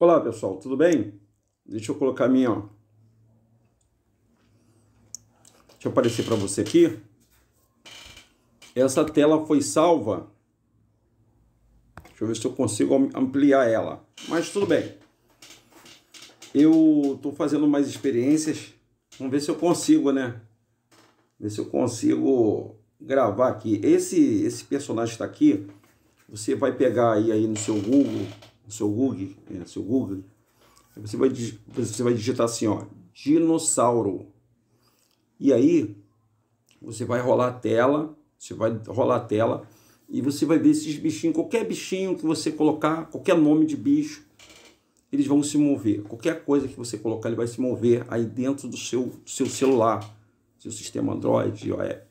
Olá pessoal, tudo bem? Deixa eu colocar minha. Ó. Deixa eu aparecer para você aqui. Essa tela foi salva. Deixa eu ver se eu consigo ampliar ela. Mas tudo bem. Eu estou fazendo mais experiências. Vamos ver se eu consigo, né? Ver se eu consigo gravar aqui. Esse, esse personagem está aqui. Você vai pegar aí, aí no seu Google no seu Google, é, no seu Google você, vai, você vai digitar assim, ó, dinossauro. E aí, você vai rolar a tela, você vai rolar a tela e você vai ver esses bichinhos, qualquer bichinho que você colocar, qualquer nome de bicho, eles vão se mover. Qualquer coisa que você colocar, ele vai se mover aí dentro do seu, do seu celular, seu sistema Android, iOS.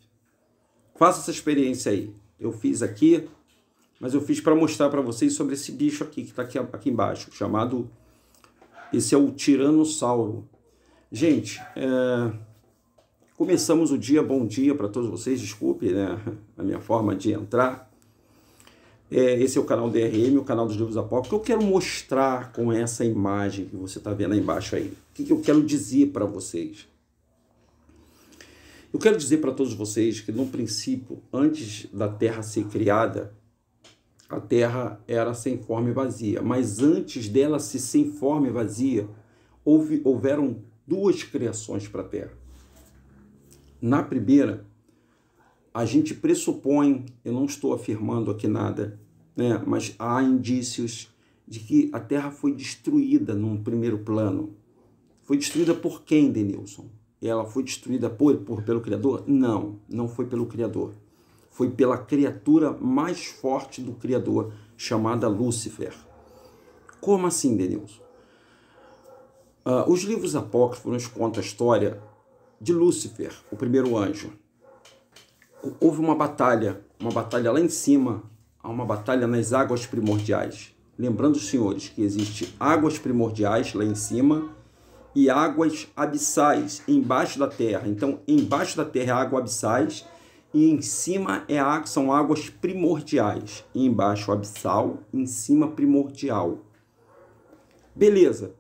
Faça essa experiência aí. Eu fiz aqui, mas eu fiz para mostrar para vocês sobre esse bicho aqui, que está aqui, aqui embaixo, chamado... Esse é o Tiranossauro. Gente, é... começamos o dia, bom dia para todos vocês, desculpe né, a minha forma de entrar. É, esse é o canal DRM, o canal dos livros apócrifos, que eu quero mostrar com essa imagem que você está vendo aí embaixo aí. O que eu quero dizer para vocês? Eu quero dizer para todos vocês que, no princípio, antes da Terra ser criada, a terra era sem forma e vazia. Mas antes dela se sem forma e vazia, houve, houveram duas criações para a terra. Na primeira, a gente pressupõe, eu não estou afirmando aqui nada, né, mas há indícios de que a terra foi destruída num primeiro plano. Foi destruída por quem, Denilson? Ela foi destruída por, por pelo Criador? Não, não foi pelo Criador foi pela criatura mais forte do Criador, chamada Lúcifer. Como assim, Denilson? Uh, os livros apócrifos nos contam a história de Lúcifer, o primeiro anjo. Houve uma batalha, uma batalha lá em cima, há uma batalha nas águas primordiais. Lembrando os senhores que existe águas primordiais lá em cima e águas abissais embaixo da terra. Então, embaixo da terra água abissais e em cima é a, são águas primordiais, e embaixo abissal, em cima primordial. Beleza.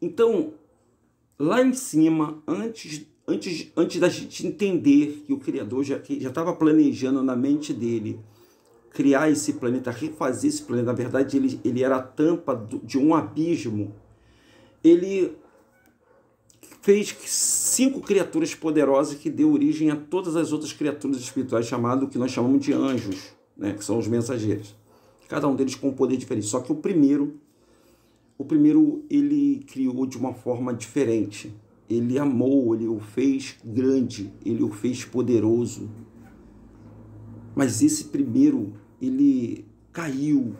Então, lá em cima, antes antes antes da gente entender que o criador já já estava planejando na mente dele criar esse planeta, refazer esse planeta, na verdade ele, ele era a tampa do, de um abismo. Ele fez cinco criaturas poderosas que deu origem a todas as outras criaturas espirituais chamado que nós chamamos de anjos, né, que são os mensageiros. Cada um deles com um poder diferente. Só que o primeiro, o primeiro ele criou de uma forma diferente. Ele amou, ele o fez grande, ele o fez poderoso. Mas esse primeiro, ele caiu.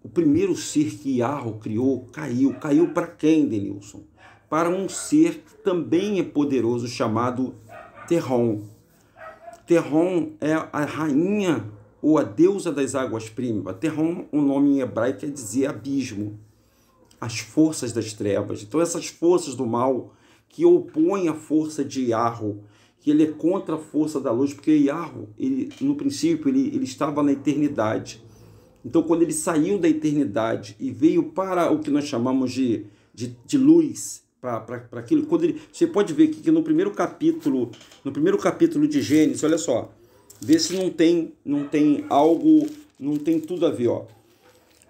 O primeiro ser que Yarro criou caiu. Caiu para quem, Denilson? para um ser que também é poderoso chamado Terron. Terron é a rainha ou a deusa das águas primas. Terron, o um nome em hebraico, quer dizer abismo, as forças das trevas. Então, essas forças do mal que opõem a força de Yarro, que ele é contra a força da luz, porque Yarro, ele, no princípio, ele, ele estava na eternidade. Então, quando ele saiu da eternidade e veio para o que nós chamamos de, de, de luz, para aquilo. Quando ele, você pode ver que, que, no primeiro capítulo, no primeiro capítulo de Gênesis, olha só, vê se não tem, não tem algo, não tem tudo a ver, ó.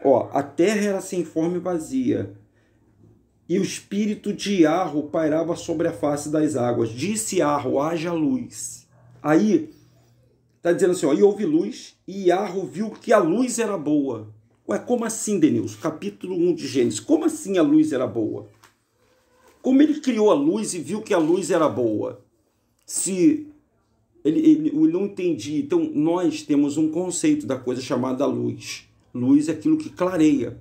Ó, a terra era sem forma e vazia, e o espírito de Arro pairava sobre a face das águas. Disse Arro: haja luz. Aí tá dizendo assim, ó, e houve luz, e Arro viu que a luz era boa. Ué, como assim, Denilson? Capítulo 1 de Gênesis. Como assim a luz era boa? Como ele criou a luz e viu que a luz era boa? Se ele, ele, ele não entendia. Então, nós temos um conceito da coisa chamada luz. Luz é aquilo que clareia.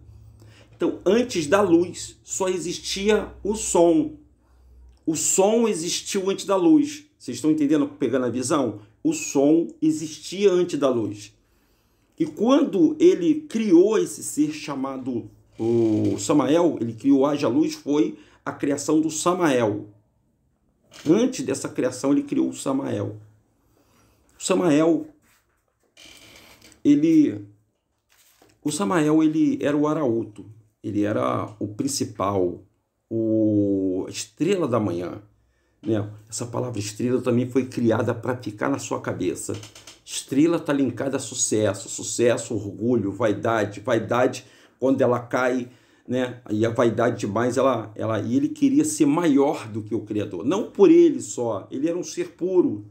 Então, antes da luz, só existia o som. O som existiu antes da luz. Vocês estão entendendo, pegando a visão? O som existia antes da luz. E quando ele criou esse ser chamado o Samael, ele criou haja luz, foi a criação do Samael. Antes dessa criação, ele criou o Samael. O Samael, ele, o Samael, ele era o arauto, ele era o principal, o estrela da manhã. Né? Essa palavra estrela também foi criada para ficar na sua cabeça. Estrela está linkada a sucesso, sucesso, orgulho, vaidade. Vaidade, quando ela cai, né? E a vaidade demais, ela, ela, e ele queria ser maior do que o Criador, não por ele só, ele era um ser puro.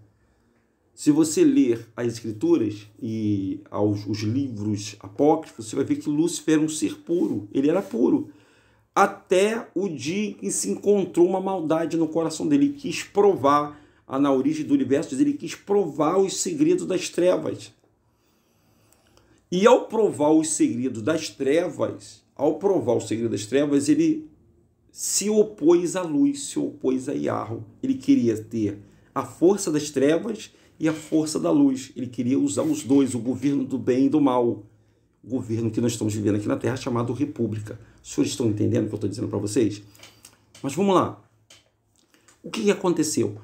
Se você ler as Escrituras e aos, os livros apócrifos, você vai ver que Lúcifer era um ser puro, ele era puro. Até o dia em que se encontrou uma maldade no coração dele, ele quis provar a na origem do universo, ele quis provar os segredos das trevas. E ao provar os segredos das trevas, ao provar o segredo das trevas, ele se opôs à luz, se opôs a Iarro. Ele queria ter a força das trevas e a força da luz. Ele queria usar os dois, o governo do bem e do mal. O governo que nós estamos vivendo aqui na Terra, chamado República. Os senhores estão entendendo o que eu estou dizendo para vocês? Mas vamos lá. O que aconteceu?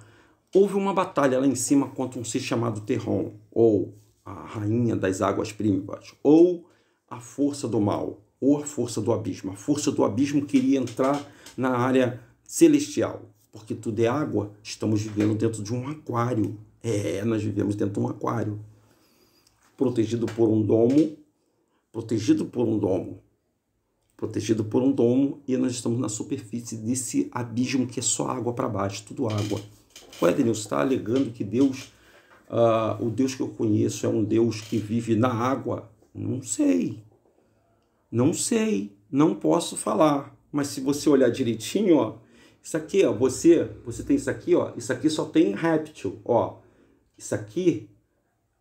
Houve uma batalha lá em cima contra um ser chamado Terron, ou a rainha das águas primas, ou a força do mal ou a força do abismo. A força do abismo queria entrar na área celestial, porque tudo é água. Estamos vivendo dentro de um aquário. É, nós vivemos dentro de um aquário. Protegido por um domo, protegido por um domo, protegido por um domo, e nós estamos na superfície desse abismo que é só água para baixo, tudo água. O Edenilson está alegando que Deus, uh, o Deus que eu conheço, é um Deus que vive na água. Não sei, não sei, não posso falar. Mas se você olhar direitinho, ó, isso aqui, ó, você, você tem isso aqui, ó, isso aqui só tem réptil, ó. Isso aqui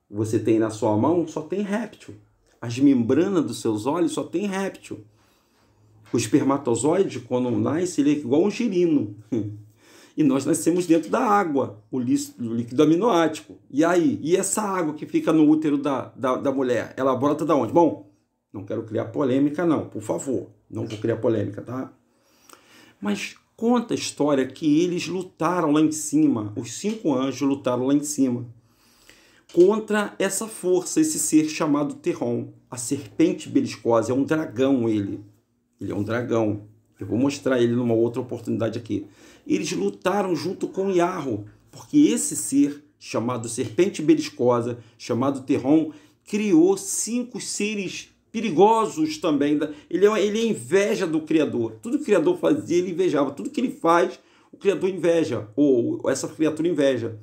você tem na sua mão só tem réptil. As membranas dos seus olhos só tem réptil. O espermatozoide, quando nasce, ele é igual um girino. e nós nascemos dentro da água, o líquido aminoático. E aí? E essa água que fica no útero da, da, da mulher? Ela brota da onde? Bom, não quero criar polêmica, não, por favor. Não vou criar polêmica, tá? Mas conta a história que eles lutaram lá em cima, os cinco anjos lutaram lá em cima, contra essa força, esse ser chamado Terron, a serpente beliscosa, é um dragão ele. Ele é um dragão. Eu vou mostrar ele numa outra oportunidade aqui. Eles lutaram junto com Yarro, porque esse ser chamado serpente beliscosa, chamado Terron, criou cinco seres perigosos também. Ele é, ele é inveja do Criador. Tudo que o Criador fazia, ele invejava. Tudo que ele faz, o Criador inveja, ou essa criatura inveja.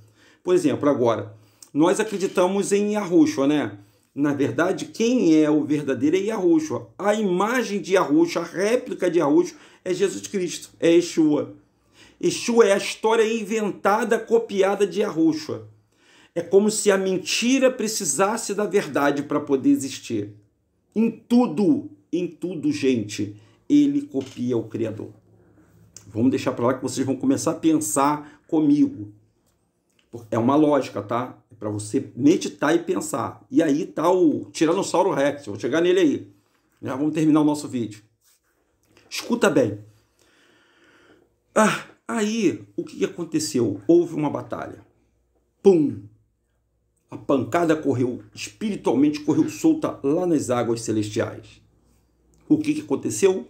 Por exemplo, agora, nós acreditamos em Yahushua, né? Na verdade, quem é o verdadeiro é Yahushua. A imagem de Yahushua, a réplica de Yahushua é Jesus Cristo, é Yeshua. Yeshua é a história inventada, copiada de Yahushua. É como se a mentira precisasse da verdade para poder existir. Em tudo, em tudo, gente, ele copia o Criador. Vamos deixar para lá que vocês vão começar a pensar comigo. É uma lógica, tá? É para você meditar e pensar. E aí tá o Tiranossauro Rex. Eu vou chegar nele aí. Já vamos terminar o nosso vídeo. Escuta bem. Ah, aí o que aconteceu? Houve uma batalha. Pum! A pancada correu, espiritualmente correu solta lá nas águas celestiais. O que, que aconteceu?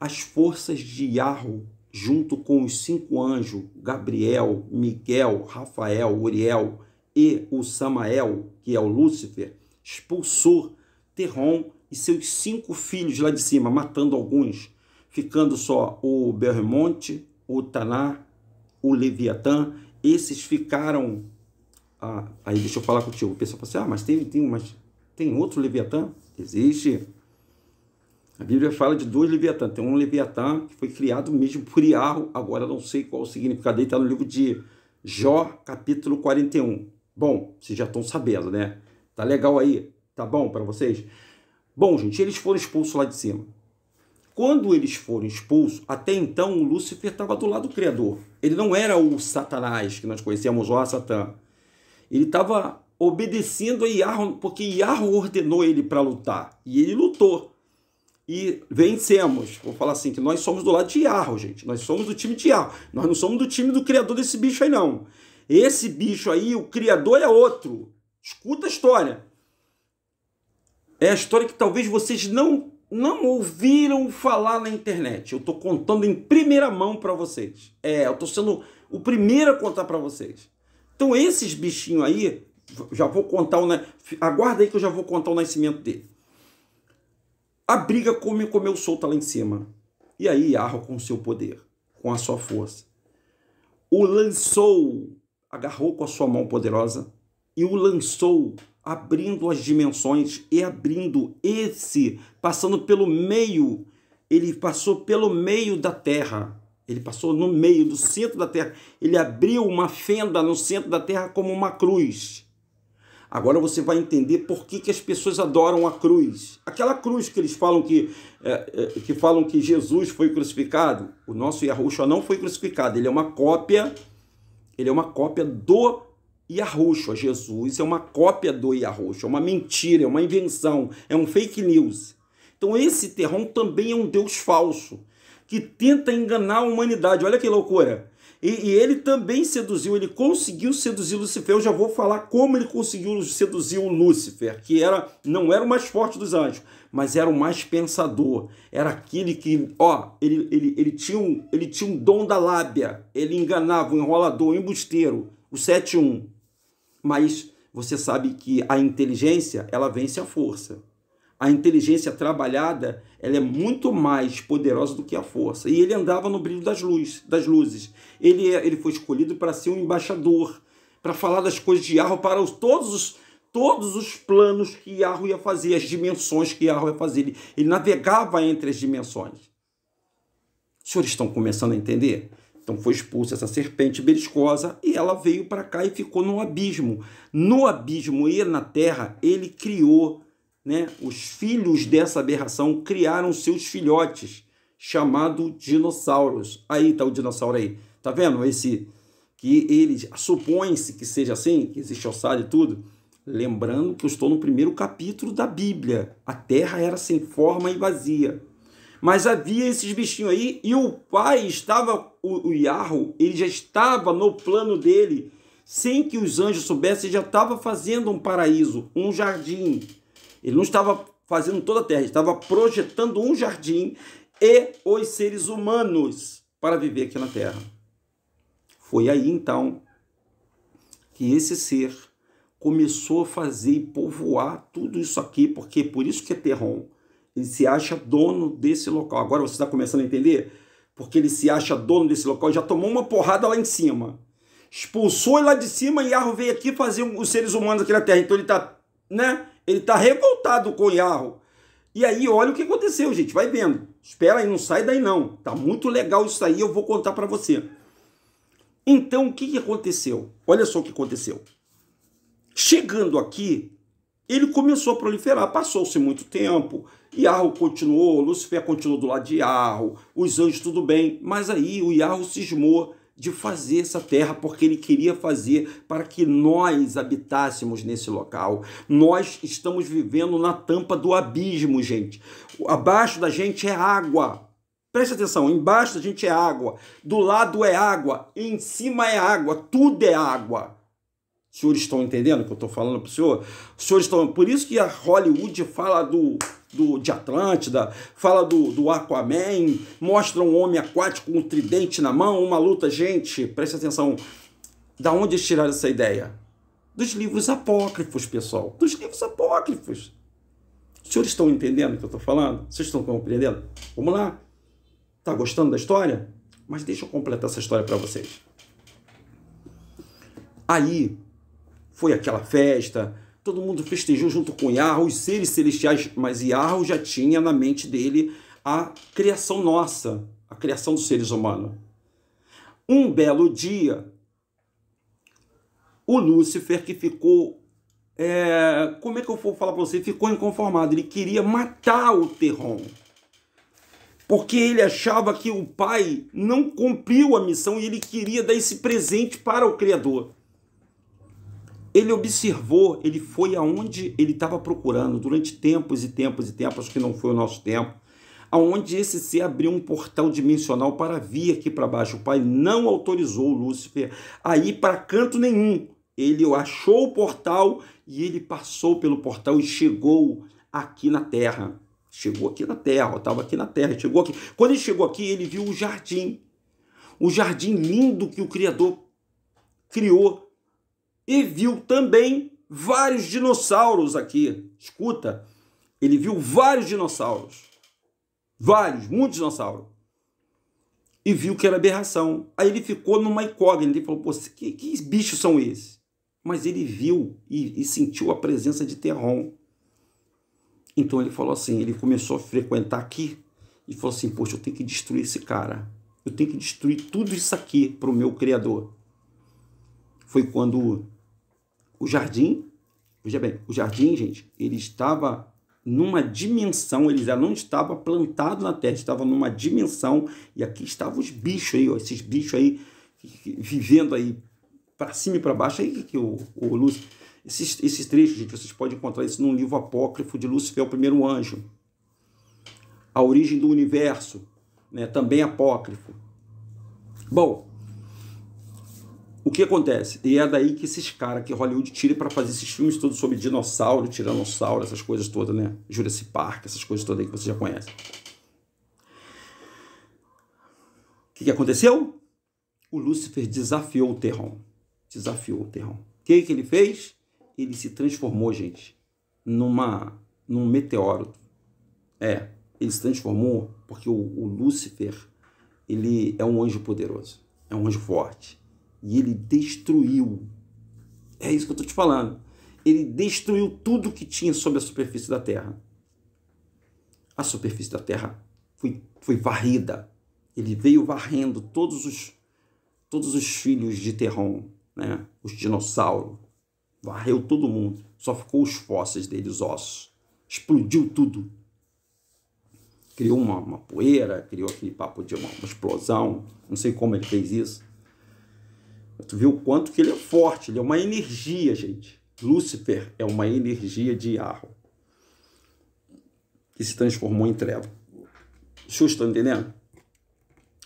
As forças de Yarro, junto com os cinco anjos, Gabriel, Miguel, Rafael, Uriel e o Samael, que é o Lúcifer, expulsou Terron e seus cinco filhos lá de cima, matando alguns, ficando só o Bermonte, o Tanar, o Leviatã. Esses ficaram ah, aí deixa eu falar contigo. O pessoal fala assim: ah, mas tem, tem, mas tem outro Leviatã? Existe. A Bíblia fala de dois Leviatãs Tem um Leviatã que foi criado mesmo por Iarro, agora não sei qual o significado dele, está no livro de Jó, capítulo 41. Bom, vocês já estão sabendo, né? Tá legal aí? Tá bom para vocês? Bom, gente, eles foram expulsos lá de cima. Quando eles foram expulsos, até então o Lúcifer estava do lado do Criador. Ele não era o Satanás que nós conhecemos, o Satã. Ele estava obedecendo a Iarro, porque Iarro ordenou ele para lutar. E ele lutou. E vencemos. Vou falar assim, que nós somos do lado de Iarro, gente. Nós somos do time de Iarro. Nós não somos do time do criador desse bicho aí, não. Esse bicho aí, o criador é outro. Escuta a história. É a história que talvez vocês não não ouviram falar na internet. Eu estou contando em primeira mão para vocês. É, eu estou sendo o primeiro a contar para vocês. Então esses bichinhos aí, já vou contar o. Aguarda aí que eu já vou contar o nascimento dele. A briga come, comeu solta lá em cima. E aí Arro com o seu poder, com a sua força. O lançou, agarrou com a sua mão poderosa e o lançou, abrindo as dimensões e abrindo esse, passando pelo meio. Ele passou pelo meio da terra ele passou no meio do centro da terra. Ele abriu uma fenda no centro da terra como uma cruz. Agora você vai entender por que, que as pessoas adoram a cruz. Aquela cruz que eles falam que, é, é, que falam que Jesus foi crucificado. O nosso Yahushua não foi crucificado. Ele é uma cópia. Ele é uma cópia do Yahushua. Jesus é uma cópia do Yahushua. É uma mentira, é uma invenção, é um fake news. Então esse terrão também é um Deus falso que tenta enganar a humanidade. Olha que loucura! E, e ele também seduziu, ele conseguiu seduzir Lúcifer. Eu já vou falar como ele conseguiu seduzir o Lúcifer, que era não era o mais forte dos anjos, mas era o mais pensador. Era aquele que, ó, ele, ele, ele, tinha, um, ele tinha um dom da lábia. Ele enganava, o um enrolador, o um embusteiro, o 7-1. Mas você sabe que a inteligência, ela vence a força a inteligência trabalhada ela é muito mais poderosa do que a força. E ele andava no brilho das, luz, das luzes. Ele, é, ele foi escolhido para ser um embaixador, para falar das coisas de Yarro, para os, todos, os, todos os planos que Yarro ia fazer, as dimensões que Yarro ia fazer. Ele, ele navegava entre as dimensões. Os senhores estão começando a entender? Então foi expulsa essa serpente beliscosa e ela veio para cá e ficou no abismo. No abismo e na terra, ele criou né, os filhos dessa aberração criaram seus filhotes, chamados dinossauros. Aí está o dinossauro aí. Tá vendo? Esse que eles supõe-se que seja assim, que existe ossado e tudo. Lembrando que eu estou no primeiro capítulo da Bíblia. A terra era sem forma e vazia. Mas havia esses bichinhos aí e o pai estava, o, o ele já estava no plano dele. Sem que os anjos soubessem, já estava fazendo um paraíso, um jardim ele não estava fazendo toda a terra, ele estava projetando um jardim e os seres humanos para viver aqui na terra. Foi aí então que esse ser começou a fazer e povoar tudo isso aqui, porque é por isso que é Terron. Ele se acha dono desse local. Agora você está começando a entender? Porque ele se acha dono desse local, já tomou uma porrada lá em cima. Expulsou ele lá de cima e Arro veio aqui fazer os seres humanos aqui na Terra. Então ele está, né? Ele está revoltado com o E aí, olha o que aconteceu, gente. Vai vendo. Espera aí, não sai daí não. Tá muito legal isso aí, eu vou contar para você. Então, o que aconteceu? Olha só o que aconteceu. Chegando aqui, ele começou a proliferar. Passou-se muito tempo, Yahoo continuou, Lucifer continuou do lado de Yahoo. os anjos tudo bem, mas aí o Yahoo cismou de fazer essa terra, porque ele queria fazer para que nós habitássemos nesse local. Nós estamos vivendo na tampa do abismo, gente. Abaixo da gente é água. Preste atenção, embaixo da gente é água, do lado é água, em cima é água, tudo é água. Os senhores estão entendendo o que eu estou falando para o senhor? Os senhores estão. Por isso que a Hollywood fala do, do de Atlântida, fala do, do Aquaman, mostra um homem aquático com um tridente na mão, uma luta. Gente, preste atenção. Da onde eles tiraram essa ideia? Dos livros apócrifos, pessoal. Dos livros apócrifos. Os senhores estão entendendo o que eu estou falando? Vocês estão compreendendo? Vamos lá. Está gostando da história? Mas deixa eu completar essa história para vocês. Aí foi aquela festa, todo mundo festejou junto com Yarro, os seres celestiais, mas Yarro já tinha na mente dele a criação nossa, a criação dos seres humanos. Um belo dia, o Lúcifer, que ficou. É, como é que eu vou falar para você? Ficou inconformado. Ele queria matar o Terron. Porque ele achava que o pai não cumpriu a missão e ele queria dar esse presente para o Criador. Ele observou, ele foi aonde ele estava procurando durante tempos e tempos e tempos, que não foi o nosso tempo, aonde esse ser abriu um portal dimensional para vir aqui para baixo. O pai não autorizou o Lúcifer a ir para canto nenhum. Ele achou o portal e ele passou pelo portal e chegou aqui na Terra. Chegou aqui na Terra, estava aqui na Terra, chegou aqui. Quando ele chegou aqui, ele viu o jardim. O jardim lindo que o Criador criou e viu também vários dinossauros aqui. Escuta, ele viu vários dinossauros. Vários, muitos dinossauros. E viu que era aberração. Aí ele ficou numa incógnita. Ele falou: Pô, que, que bichos são esses? Mas ele viu e, e sentiu a presença de Terron. Então ele falou assim: ele começou a frequentar aqui e falou assim: Poxa, eu tenho que destruir esse cara. Eu tenho que destruir tudo isso aqui para o meu Criador. Foi quando o jardim, veja bem, o jardim, gente, ele estava numa dimensão, ele já não estava plantado na terra, estava numa dimensão, e aqui estavam os bichos aí, ó, esses bichos aí, vivendo aí para cima e para baixo, aí que o, o Lúcio, esses, esses trechos, gente, vocês podem encontrar isso num livro apócrifo de Lúcifer, o primeiro anjo, A Origem do Universo, né, também apócrifo. Bom, o que acontece? E é daí que esses caras que Hollywood tira para fazer esses filmes todos sobre dinossauro, tiranossauro, essas coisas todas, né? Jurassic Park, essas coisas todas aí que você já conhece. O que, que aconteceu? O Lúcifer desafiou o Terron. Desafiou o Terron. O que, que ele fez? Ele se transformou, gente, numa, num meteoro. É, ele se transformou porque o, o Lúcifer ele é um anjo poderoso, é um anjo forte e ele destruiu. É isso que eu estou te falando. Ele destruiu tudo que tinha sobre a superfície da terra. A superfície da terra foi, foi varrida. Ele veio varrendo todos os, todos os filhos de Terron, né? os dinossauros. Varreu todo mundo. Só ficou os fósseis deles, ossos. Explodiu tudo criou uma, uma, poeira, criou aquele papo de uma, uma, explosão, não sei como ele fez isso. Tu viu o quanto que ele é forte, ele é uma energia, gente. Lúcifer é uma energia de arro que se transformou em treva. Vocês estão tá entendendo?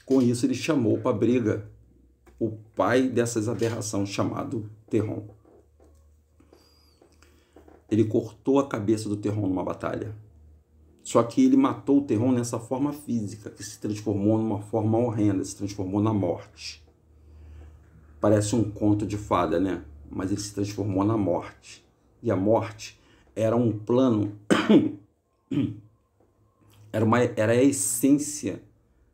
Com isso, ele chamou para briga o pai dessas aberrações, chamado Terron. Ele cortou a cabeça do Terron numa batalha. Só que ele matou o Terron nessa forma física, que se transformou numa forma horrenda, se transformou na morte. Parece um conto de fada, né? Mas ele se transformou na morte. E a morte era um plano, era, uma, era a essência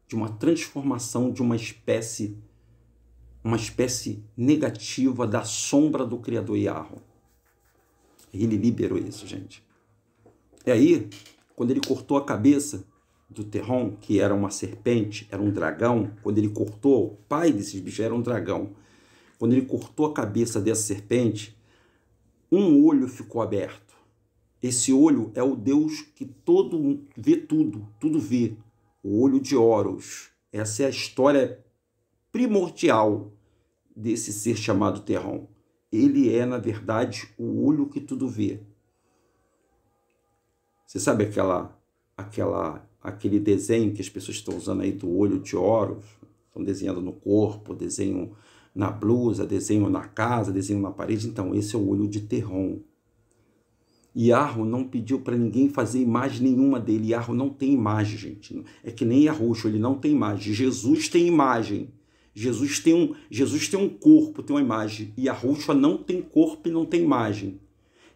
de uma transformação de uma espécie, uma espécie negativa da sombra do Criador Yahoo. Ele liberou isso, gente. E aí, quando ele cortou a cabeça do Terron, que era uma serpente, era um dragão, quando ele cortou, o pai desses bichos era um dragão quando ele cortou a cabeça dessa serpente, um olho ficou aberto. Esse olho é o Deus que todo vê tudo, tudo vê. O olho de Horus. Essa é a história primordial desse ser chamado Terron. Ele é, na verdade, o olho que tudo vê. Você sabe aquela, aquela, aquele desenho que as pessoas estão usando aí do olho de Horus? Estão desenhando no corpo, desenham na blusa, desenho na casa, desenho na parede. Então, esse é o olho de Terron. Yarro não pediu para ninguém fazer imagem nenhuma dele. Yarro não tem imagem, gente. É que nem Yarruxo, ele não tem imagem. Jesus tem imagem. Jesus tem um, Jesus tem um corpo, tem uma imagem. Yarruxo não tem corpo e não tem imagem.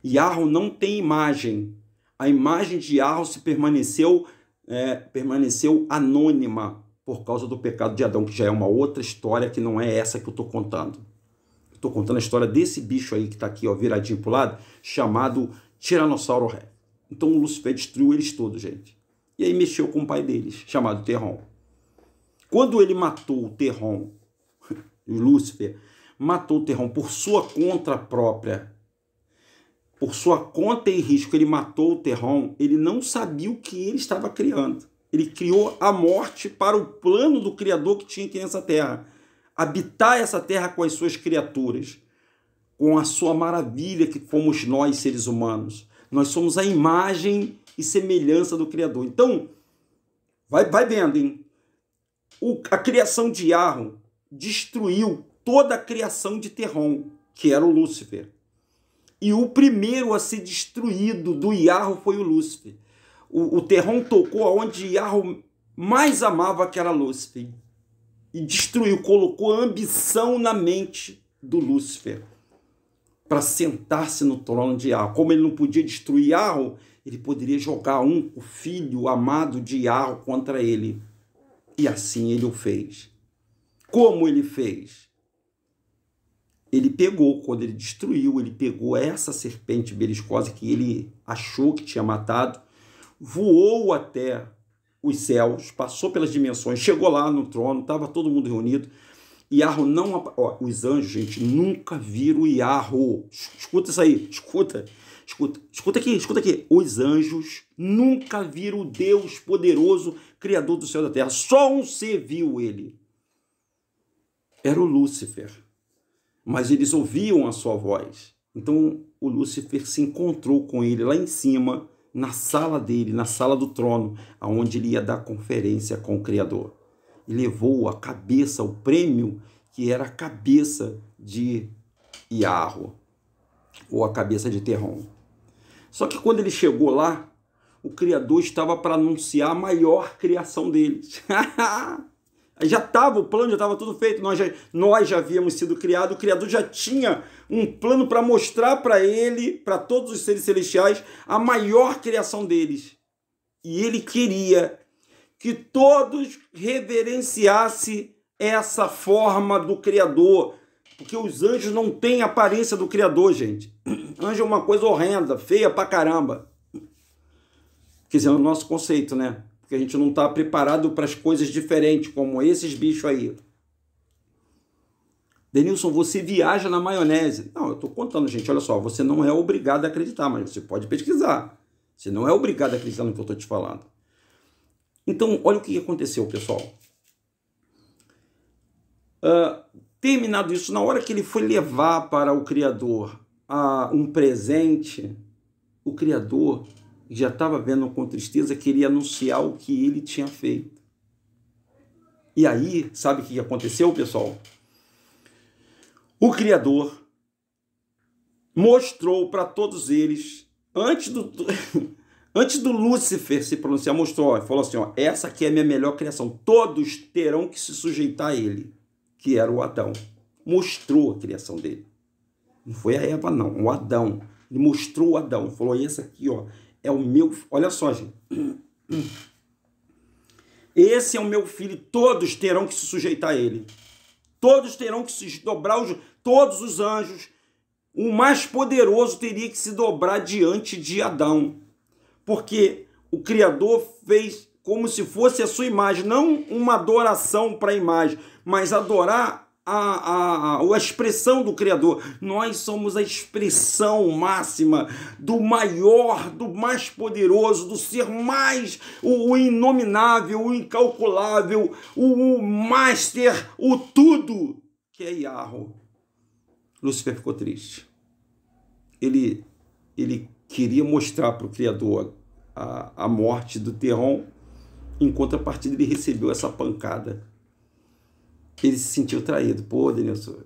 Yarro não tem imagem. A imagem de Yarro se permaneceu, é, permaneceu anônima por causa do pecado de Adão, que já é uma outra história que não é essa que eu estou contando. Estou contando a história desse bicho aí que está aqui, ó, viradinho para lado, chamado Tiranossauro Rex. Então o Lúcifer destruiu eles todos, gente. E aí mexeu com o pai deles, chamado Terron. Quando ele matou o Terron, o Lúcifer matou o Terron por sua conta própria, por sua conta e risco, ele matou o Terron, ele não sabia o que ele estava criando. Ele criou a morte para o plano do Criador que tinha aqui nessa terra. Habitar essa terra com as suas criaturas, com a sua maravilha que fomos nós, seres humanos. Nós somos a imagem e semelhança do Criador. Então, vai, vai vendo, hein? O, a criação de Arro destruiu toda a criação de Terron, que era o Lúcifer. E o primeiro a ser destruído do Yarro foi o Lúcifer o, o terrão tocou aonde Yarro mais amava, que era Lúcifer. E destruiu, colocou ambição na mente do Lúcifer para sentar-se no trono de Yarro. Como ele não podia destruir Yarro, ele poderia jogar um, o filho amado de Yarro contra ele. E assim ele o fez. Como ele fez? Ele pegou, quando ele destruiu, ele pegou essa serpente beliscosa que ele achou que tinha matado voou até os céus, passou pelas dimensões, chegou lá no trono, estava todo mundo reunido. Iarro não. Ó, os anjos, gente, nunca viram Iarro. Escuta isso aí, escuta. Escuta, escuta aqui, escuta aqui. Os anjos nunca viram o Deus poderoso, Criador do céu e da terra. Só um ser viu ele. Era o Lúcifer. Mas eles ouviam a sua voz. Então o Lúcifer se encontrou com ele lá em cima na sala dele, na sala do trono, aonde ele ia dar conferência com o Criador. E levou a cabeça, o prêmio, que era a cabeça de Iarro, ou a cabeça de Terron. Só que quando ele chegou lá, o Criador estava para anunciar a maior criação deles. Já estava, o plano já estava tudo feito, nós já, nós já havíamos sido criados, o Criador já tinha um plano para mostrar para ele, para todos os seres celestiais, a maior criação deles. E ele queria que todos reverenciassem essa forma do Criador, porque os anjos não têm aparência do Criador, gente. Anjo é uma coisa horrenda, feia pra caramba. Quer dizer, é o nosso conceito, né? porque a gente não está preparado para as coisas diferentes, como esses bichos aí. Denilson, você viaja na maionese. Não, eu estou contando, gente. Olha só, você não é obrigado a acreditar, mas você pode pesquisar. Você não é obrigado a acreditar no que eu estou te falando. Então, olha o que aconteceu, pessoal. Uh, terminado isso, na hora que ele foi levar para o Criador uh, um presente, o Criador já estava vendo com tristeza, queria anunciar o que ele tinha feito. E aí, sabe o que aconteceu, pessoal? O Criador mostrou para todos eles, antes do, antes do Lúcifer se pronunciar, mostrou, falou assim: ó, essa aqui é a minha melhor criação. Todos terão que se sujeitar a ele, que era o Adão. Mostrou a criação dele. Não foi a Eva, não, o Adão. Ele mostrou o Adão, falou: essa aqui, ó, é o meu. Olha só, gente. Esse é o meu filho, todos terão que se sujeitar a ele. Todos terão que se dobrar, os, todos os anjos. O mais poderoso teria que se dobrar diante de Adão. Porque o Criador fez como se fosse a sua imagem, não uma adoração para a imagem, mas adorar a, a, a, a expressão do Criador. Nós somos a expressão máxima do maior, do mais poderoso, do ser mais, o, o inominável, o incalculável, o, o master, o tudo, que é Yahoo. Lúcifer ficou triste. Ele, ele queria mostrar para o Criador a, a morte do Terron, em contrapartida ele recebeu essa pancada que ele se sentiu traído. Pô, Denilson,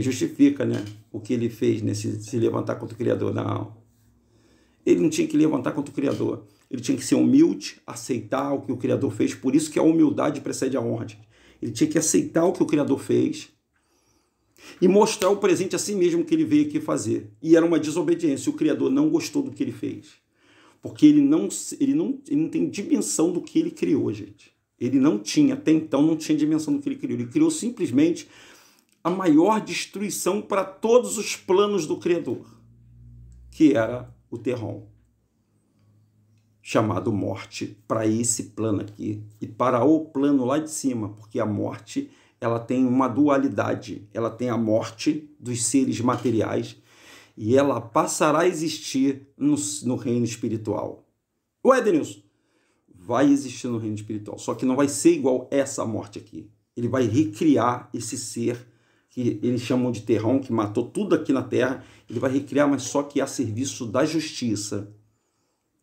justifica né, o que ele fez, né, se, se levantar contra o Criador. Não. Ele não tinha que levantar contra o Criador. Ele tinha que ser humilde, aceitar o que o Criador fez. Por isso que a humildade precede a honra. Ele tinha que aceitar o que o Criador fez e mostrar o presente a si mesmo que ele veio aqui fazer. E era uma desobediência. O Criador não gostou do que ele fez. Porque ele não, ele não, ele não tem dimensão do que ele criou, gente. Ele não tinha, até então, não tinha dimensão do que ele criou. Ele criou simplesmente a maior destruição para todos os planos do Criador, que era o Terron, chamado morte para esse plano aqui e para o plano lá de cima, porque a morte ela tem uma dualidade, ela tem a morte dos seres materiais e ela passará a existir no, no reino espiritual. O Edenilson vai existir no reino espiritual. Só que não vai ser igual essa morte aqui. Ele vai recriar esse ser que eles chamam de terrão, que matou tudo aqui na terra. Ele vai recriar, mas só que a serviço da justiça.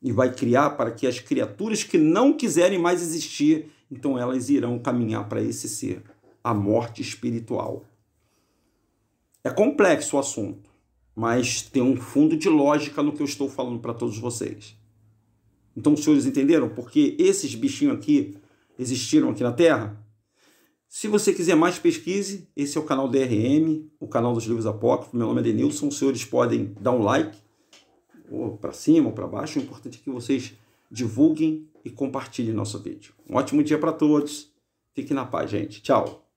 E vai criar para que as criaturas que não quiserem mais existir, então elas irão caminhar para esse ser, a morte espiritual. É complexo o assunto, mas tem um fundo de lógica no que eu estou falando para todos vocês. Então os senhores entenderam porque esses bichinhos aqui existiram aqui na Terra? Se você quiser mais pesquise, esse é o canal DRM, o canal dos livros apócrifos. Meu nome é Denilson. Os senhores podem dar um like, ou para cima ou para baixo. O importante é que vocês divulguem e compartilhem nosso vídeo. Um ótimo dia para todos. Fique na paz, gente. Tchau.